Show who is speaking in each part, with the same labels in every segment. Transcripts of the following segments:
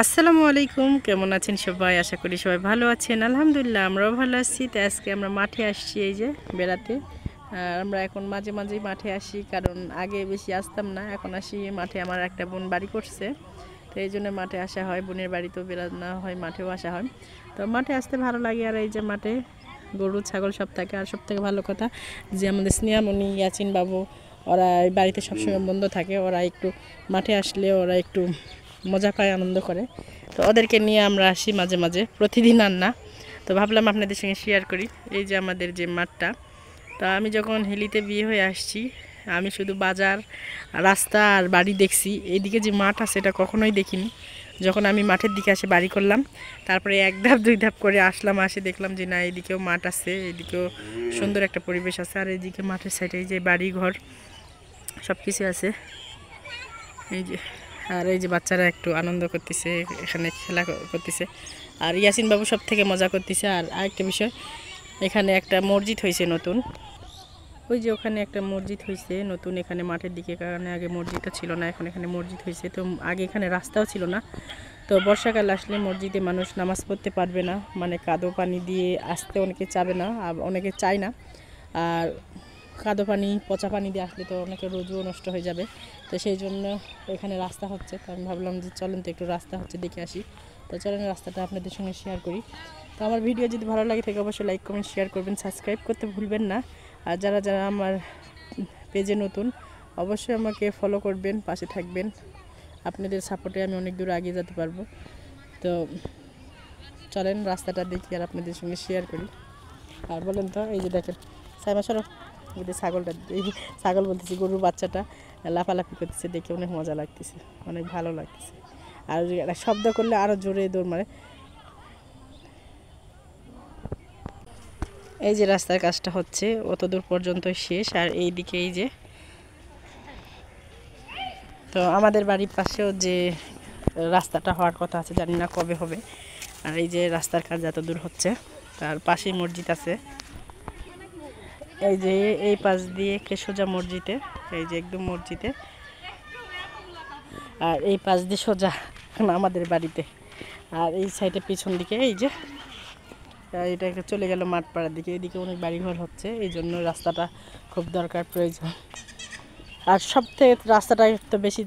Speaker 1: আসসালামু আলাইকুম কেমন আছেন সবাই আশা করি সবাই ভালো আছেন আলহামদুলিল্লাহ আমরাও ভালো আছি তো আজকে আমরা মাঠে আসছি এই যে বেড়াতে আর আমরা এখন মাঝে মাঝেই মাঠে আসি কারণ আগে বেশি আসতাম না এখন আসি মাঠে আমার একটা বোন বাড়ি করছে তো এই জন্য মাঠে আসা হয় বোনের বাড়িতেও বেড়ানো হয় মাঠেও আসা হয় তো মাঠে আসতে ভালো লাগে আর এই যে মাঠে গরু ছাগল সব থাকে আর সব থেকে ভালো কথা যে আমাদের স্নেহামণি ইয়াচিন বাবু ওরা বাড়িতে সবসময় বন্ধ থাকে ওরা একটু মাঠে আসলে ওরা একটু মজা পায় আনন্দ করে তো ওদেরকে নিয়ে আমরা আসি মাঝে মাঝে প্রতিদিন আর না তো ভাবলাম আপনাদের সঙ্গে শেয়ার করি এই যে আমাদের যে মাঠটা তো আমি যখন হেলিতে বিয়ে হয়ে আসছি আমি শুধু বাজার রাস্তা আর বাড়ি দেখছি এইদিকে যে মাঠ আছে এটা কখনোই দেখিনি যখন আমি মাঠের দিকে আসে বাড়ি করলাম তারপরে এক ধাপ দুই ধাপ করে আসলাম আসে দেখলাম যে না এদিকেও মাঠ আছে এদিকেও সুন্দর একটা পরিবেশ আছে আর এদিকে মাঠের সাইডে এই যে বাড়ি ঘর সব কিছু আছে এই যে আর এই যে বাচ্চারা একটু আনন্দ করতেছে এখানে খেলা করতেছে আর ইয়াসিন বাবু সব থেকে মজা করতেছে আর আরেকটা বিষয় এখানে একটা মসজিদ হয়েছে নতুন ওই যে ওখানে একটা মসজিদ হয়েছে নতুন এখানে মাঠের দিকে কারণে আগে মসজিদটা ছিল না এখন এখানে মসজিদ হয়েছে তো আগে এখানে রাস্তাও ছিল না তো বর্ষাকাল আসলে মসজিদে মানুষ নামাজ পড়তে পারবে না মানে কাদো পানি দিয়ে আসতে অনেকে চাবে না আর অনেকে চায় না আর কাদো পানি পচা পানি দিয়ে আসলে তো অনেকে রোজও নষ্ট হয়ে যাবে তো সেই জন্য এখানে রাস্তা হচ্ছে তো আমি ভাবলাম যে চলেন তো একটু রাস্তা হচ্ছে দেখে আসি তো চলেন রাস্তাটা আপনাদের সঙ্গে শেয়ার করি তো আমার ভিডিও যদি ভালো লাগে থেকে অবশ্যই লাইক কমেন্ট শেয়ার করবেন সাবস্ক্রাইব করতে ভুলবেন না আর যারা যারা আমার পেজে নতুন অবশ্যই আমাকে ফলো করবেন পাশে থাকবেন আপনাদের সাপোর্টে আমি অনেক দূর এগিয়ে যেতে পারবো তো চলেন রাস্তাটা দেখি আর আপনাদের সঙ্গে শেয়ার করি আর বলেন তো এই যে দেখেন সাইমা সরফ গোটা ছাগলটা ছাগল বলতেছি গরুর বাচ্চাটা লাফালাফি করতেছে দেখে অনেক মজা লাগতেছে অনেক ভালো লাগতেছে আর শব্দ করলে আরও জোরে দৌড় মারে এই যে রাস্তার কাজটা হচ্ছে অত দূর পর্যন্ত শেষ আর এই দিকে এই যে তো আমাদের বাড়ির পাশেও যে রাস্তাটা হওয়ার কথা আছে জানি না কবে হবে আর এই যে রাস্তার কাজ এত দূর হচ্ছে তার পাশেই মসজিদ আছে এই যে এই পাশ দিয়ে সোজা মসজিদে এই যে একদম মসজিদে আর এই পাশ দিয়ে সোজা আমাদের বাড়িতে আর এই সাইডে পিছন দিকে এই যে এটা একটা চলে গেল মাঠপাড়ার দিকে এদিকে অনেক বাড়িঘর হচ্ছে এই জন্য রাস্তাটা খুব দরকার প্রয়োজন আর সব থেকে রাস্তাটা তো বেশি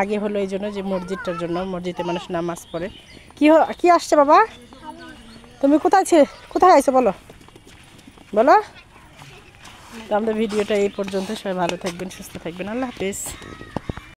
Speaker 1: আগে হলো এই জন্য যে মসজিদটার জন্য মসজিদে মানুষ নামাজ পড়ে কি কি আসছে বাবা তুমি কোথায় ছিলে কোথায় আইসো বলো বলো তো আমাদের ভিডিওটা এই পর্যন্ত সবাই ভালো থাকবেন সুস্থ থাকবেন আল্লাহ হাফিজ